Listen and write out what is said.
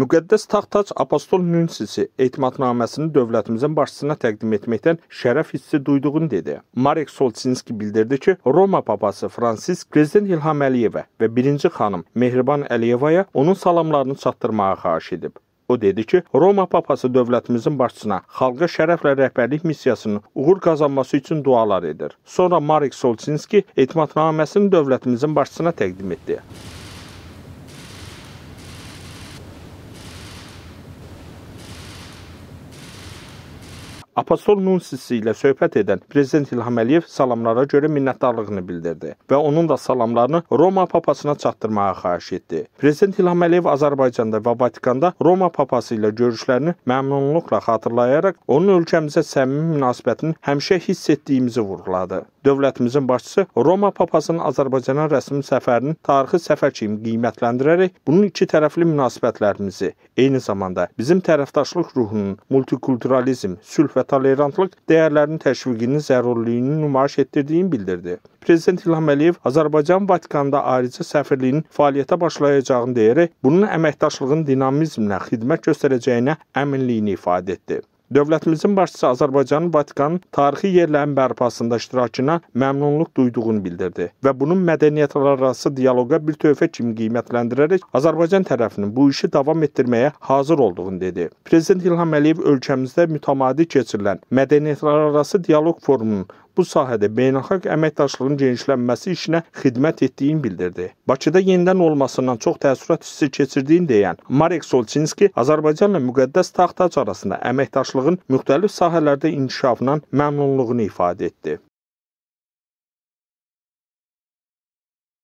Müqəddəs Taxtac Apostol Nünsisi etimadnaməsini dövlətimizin başçısına təqdim etməkdən şərəf hissi duyduğunu dedi. Marek Solçinski bildirdi ki, Roma papası Fransisk prezident İlham Əliyevə və birinci xanım Mehriban Əliyevaya onun salamlarını çatdırmağı xahiş edib. O dedi ki, Roma papası dövlətimizin başçısına xalqa şərəflə rəhbərlik missiyasının uğur qazanması üçün dualar edir. Sonra Marek Solçinski etimadnaməsini dövlətimizin başçısına təqdim etdi. Apostol Nunsisi ilə söhbət edən prezident İlham Əliyev salamlara görə minnətdarlığını bildirdi və onun da salamlarını Roma papasına çatdırmağa xahiş etdi. Prezident İlham Əliyev Azərbaycanda və Vatikanda Roma papası ilə görüşlərini məmnunluqla xatırlayaraq onun ölkəmizə səmimi münasibətini həmişə hiss etdiyimizi vurğuladı. Dövlətimizin başçısı Roma papasının Azərbaycana rəsmi səfərinin tarixi səfər kimi qiymətləndirərək bunun iki tərəfli münasibətlərimizi, eyni zamanda bizim tərəfdaşlıq ruhunun multikulturalizm, sülh və tolerantlıq dəyərlərinin təşviqinin zərurliyini nümayiş etdirdiyini bildirdi. Prezident İlham Əliyev Azərbaycan Vatikanda ayrıca səfirliyin fəaliyyətə başlayacağını deyərək, bunun əməkdaşlığın dinamizmlə xidmət göstərəcəyinə əminliyini ifadə etdi. Dövlətimizin başçısı Azərbaycanın Vatikanın tarixi yerlərin bərpasında iştirakına məmnunluq duyduğunu bildirdi və bunun mədəniyyətlərarası dialoqa bir töhfə kimi qiymətləndirərək Azərbaycan tərəfinin bu işi davam etdirməyə hazır olduğunu dedi. Prezident İlham Əliyev ölkəmizdə mütəmadi keçirilən mədəniyyətlərarası dialoq forumunun bu sahədə beynəlxalq əməkdaşlığın genişlənməsi işinə xidmət etdiyini bildirdi. Bakıda yenidən olmasından çox təəssürat hissi keçirdiyini deyən Marek Solçinski Azərbaycanla müqəddəs taxt-tac arasında əməkdaşlığın müxtəlif sahələrdə inkişafından məmnunluğunu ifadə etdi.